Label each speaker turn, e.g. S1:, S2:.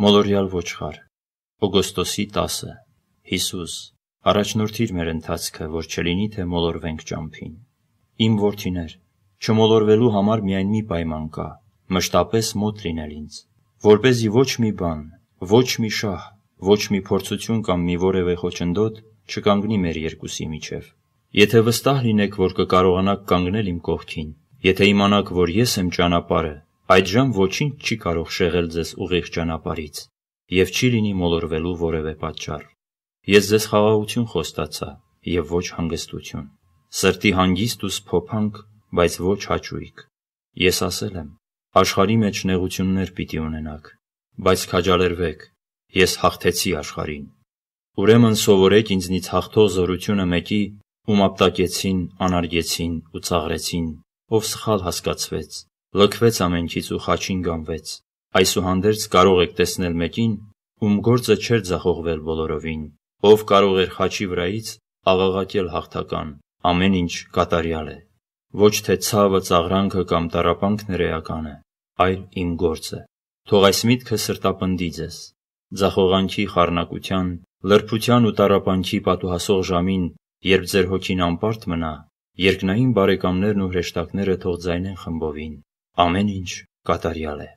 S1: Մոլորյալ ոչխար, օգոստոսի 10-ը, Հիսուս, առաջնորդիր մեր ընթացքը, որ չլինի, թե մոլորվենք ճամփին։ Իմ որդիներ, չմոլորվելու համար միայն մի պայման կա՝ մշտապես մոտ լինել ինձ, որ เป զի ոչ մի բան, ոչ մի շահ, ոչ մի փորձություն կամ մի որևէ խոչընդոտ չկանգնի մեր երկուսի միջև։ Եթե վստահ լինեք, որ կկարողանաք կանգնել իմ կողքին, եթե իմանաք, որ ես եմ ճանապարհը, այդժամ ոչինչ չի կարող շեղել ձեզ ուղիղ ճանապարից եւ չի լինի մոլորվելու որևէ պատճառ։ Ես ձեզ խաղաղություն խոստացա եւ ոչ հանգստություն։ Սրտի հանգիստ ու սփոփանք, բայց ոչ հաճույք։ Ես ասել եմ, աշխարհի մեջ նեղություններ պիտի ունենաք, բայց քաջալերվեք։ Ես հաղթեցի աշխարհին։ Ուրեմն սովորեք ինձնից հաղթող զորությունը մեկի, ում ապտակեցին, անարգեցին ու ծաղրեցին, ով սխալ հասկացվեց, Լքվեց ամենքից ու խաչին գանվեց։ Այսուհանդերձ կարող եք տեսնել մեկին, ում գործը չէր ձախողվել բոլորովին, ով կարող էր խաչի վրայից աղաղակել հաղթական. ամեն ինչ կատարյալ է։ Ոչ թե ցավը, ծաղրանքը կամ տառապանքն էական է, այլ իմ գործը։ Թող այս միտքը սրտապնդի ձեզ։ Ձախողանքի խառնակության, լրբության ու տառապանքի պատուհասող ժամին, երբ ձեր հոգին անպարտ մնա, երկնային բարեկամներն ու հրեշտակները թող ձայնեն խմբովին։ Ameninci Qatariale.